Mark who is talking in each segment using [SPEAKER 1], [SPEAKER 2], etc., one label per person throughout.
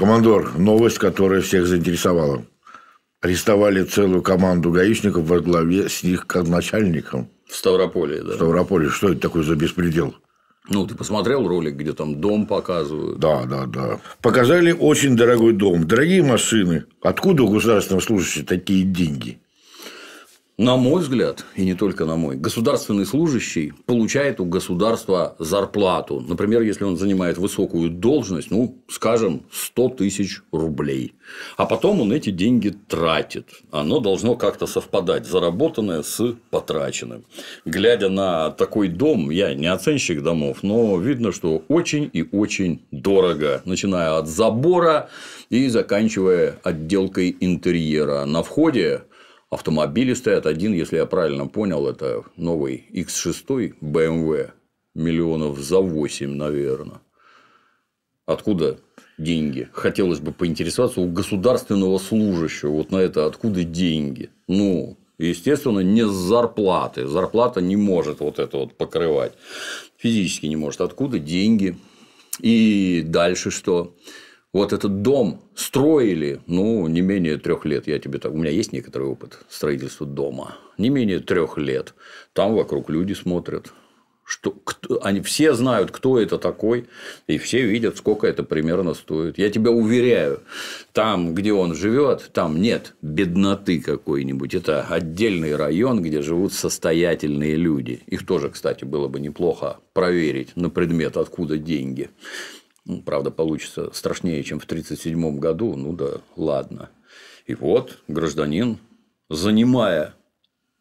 [SPEAKER 1] Командор, новость, которая всех заинтересовала. Арестовали целую команду гаишников во главе с их начальником. В Ставрополе, да. В Ставрополе. Что это такое за беспредел? Ну, ты посмотрел ролик, где там дом показывают? Да, да, да. Показали очень дорогой дом, дорогие машины. Откуда у государственного служащего такие деньги? На мой взгляд, и не только на мой, государственный служащий получает у государства зарплату. Например, если он занимает высокую должность, ну, скажем, 100 тысяч рублей. А потом он эти деньги тратит. Оно должно как-то совпадать, заработанное с потраченным. Глядя на такой дом, я не оценщик домов, но видно, что очень и очень дорого. Начиная от забора и заканчивая отделкой интерьера. На входе автомобили стоят. Один, если я правильно понял, это новый X6 BMW, эм миллионов за 8, наверное. Откуда деньги? Хотелось бы поинтересоваться у государственного служащего вот на это, откуда деньги? Ну, естественно, не с зарплаты. Зарплата не может вот это вот покрывать. Физически не может. Откуда деньги? И дальше что? Вот этот дом строили, ну, не менее трех лет. Я тебе так... У меня есть некоторый опыт строительства дома. Не менее трех лет. Там вокруг люди смотрят. Что, кто, они все знают, кто это такой, и все видят, сколько это примерно стоит. Я тебя уверяю, там, где он живет, там нет бедноты какой-нибудь. Это отдельный район, где живут состоятельные люди. Их тоже, кстати, было бы неплохо проверить на предмет, откуда деньги правда, получится страшнее, чем в 1937 году, ну да ладно. И вот гражданин, занимая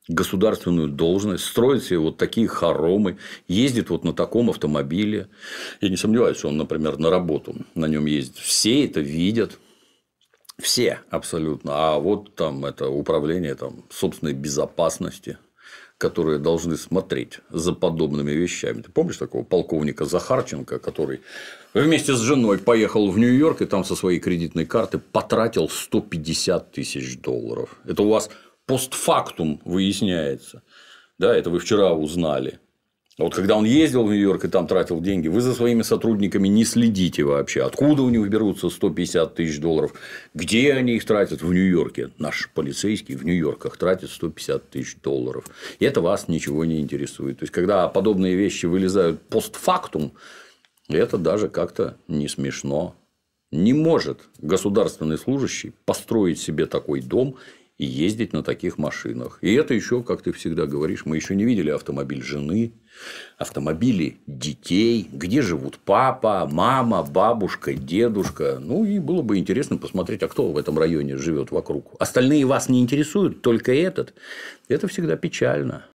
[SPEAKER 1] государственную должность, строит себе вот такие хоромы, ездит вот на таком автомобиле. Я не сомневаюсь, он, например, на работу на нем ездит. Все это видят, все абсолютно. А вот там это управление там, собственной безопасности – которые должны смотреть за подобными вещами. Ты помнишь такого полковника Захарченко, который вместе с женой поехал в Нью-Йорк и там со своей кредитной карты потратил 150 тысяч долларов? Это у вас постфактум выясняется. Да, это вы вчера узнали. Вот когда он ездил в Нью-Йорк и там тратил деньги, вы за своими сотрудниками не следите вообще. Откуда у них берутся 150 тысяч долларов? Где они их тратят? В Нью-Йорке. Наш полицейский в Нью-Йорках тратит 150 тысяч долларов. И это вас ничего не интересует. То есть, когда подобные вещи вылезают постфактум, это даже как-то не смешно. Не может государственный служащий построить себе такой дом ездить на таких машинах. И это еще, как ты всегда говоришь, мы еще не видели автомобиль жены, автомобили детей, где живут папа, мама, бабушка, дедушка. Ну, и было бы интересно посмотреть, а кто в этом районе живет вокруг. Остальные вас не интересуют, только этот. Это всегда печально.